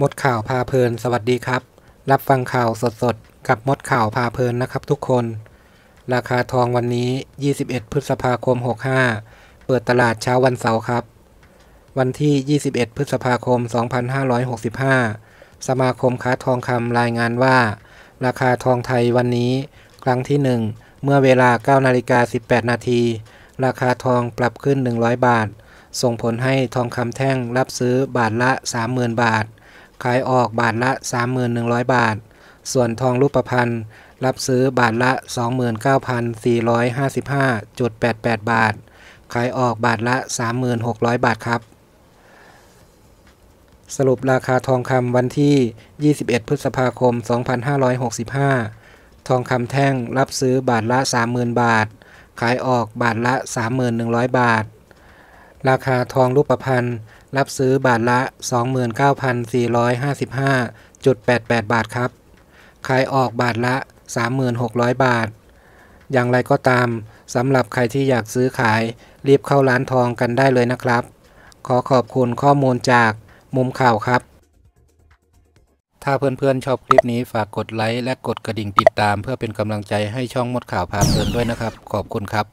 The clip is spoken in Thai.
มดข่าวพาเพลินสวัสดีครับ รับฟังข่าวสดสดกับมดข่าวพาเพลินนะครับทุกคน ราคาทองวันนี้ 21พฤษภาคม65 เปิดตลาดเช้าวันเสาร์ครับ วันที่ 21 พฤษภาคม 2565 สมาคมค้าทองคำรายงานว่า ราคาทองไทยวันนี้ครั้งที่ 1 เมื่อเวลา9นาฬิกา18 นาที ราคาทองปรับขึ้น 100 บาท ส่งผลให้ทองคำแท่งรับซื้อบาทละ30,000บาทขายออกบาทละ31,100 บาท ส่วนทองรูปพรรณรับซื้อบาทละ 29,455.88 บาท ขายออกบาทละ 3,600 บาทครับ สรุปราคาทองคำวันที่ 21 พฤษภาคม 2565 ทองคำแท่งรับซื้อบาทละ 30,000 บาท ขายออกบาทละ 3,100 บาท ราคาทองรูปพรรณรับซื้อบาทละ 29,455.88 บาทครับ ขายออกบาทละ 3,600 บาท อย่างไรก็ตามสำหรับใครที่อยากซื้อขาย รีบเข้าร้านทองกันได้เลยนะครับ ขอขอบคุณข้อมูลจากมุมข่าวครับ ถ้าเพื่อนๆชอบคลิปนี้ฝากกดไลค์และกดกระดิ่งติดตามเพื่อเป็นกำลังใจให้ช่องมดข่าวพาเพลินด้วยนะครับ ขอบคุณครับ